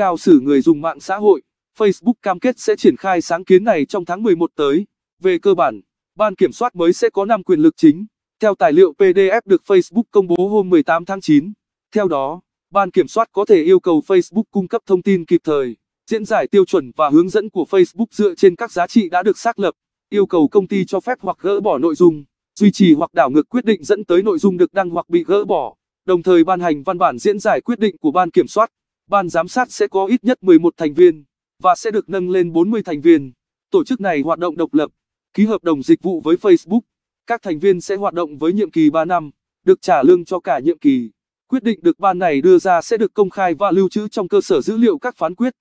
cao xử người dùng mạng xã hội, Facebook cam kết sẽ triển khai sáng kiến này trong tháng 11 tới. Về cơ bản, ban kiểm soát mới sẽ có 5 quyền lực chính, theo tài liệu PDF được Facebook công bố hôm 18 tháng 9. Theo đó, ban kiểm soát có thể yêu cầu Facebook cung cấp thông tin kịp thời, diễn giải tiêu chuẩn và hướng dẫn của Facebook dựa trên các giá trị đã được xác lập, yêu cầu công ty cho phép hoặc gỡ bỏ nội dung, duy trì hoặc đảo ngược quyết định dẫn tới nội dung được đăng hoặc bị gỡ bỏ, đồng thời ban hành văn bản diễn giải quyết định của ban kiểm soát ban giám sát sẽ có ít nhất 11 thành viên và sẽ được nâng lên 40 thành viên. Tổ chức này hoạt động độc lập, ký hợp đồng dịch vụ với Facebook. Các thành viên sẽ hoạt động với nhiệm kỳ 3 năm, được trả lương cho cả nhiệm kỳ. Quyết định được ban này đưa ra sẽ được công khai và lưu trữ trong cơ sở dữ liệu các phán quyết.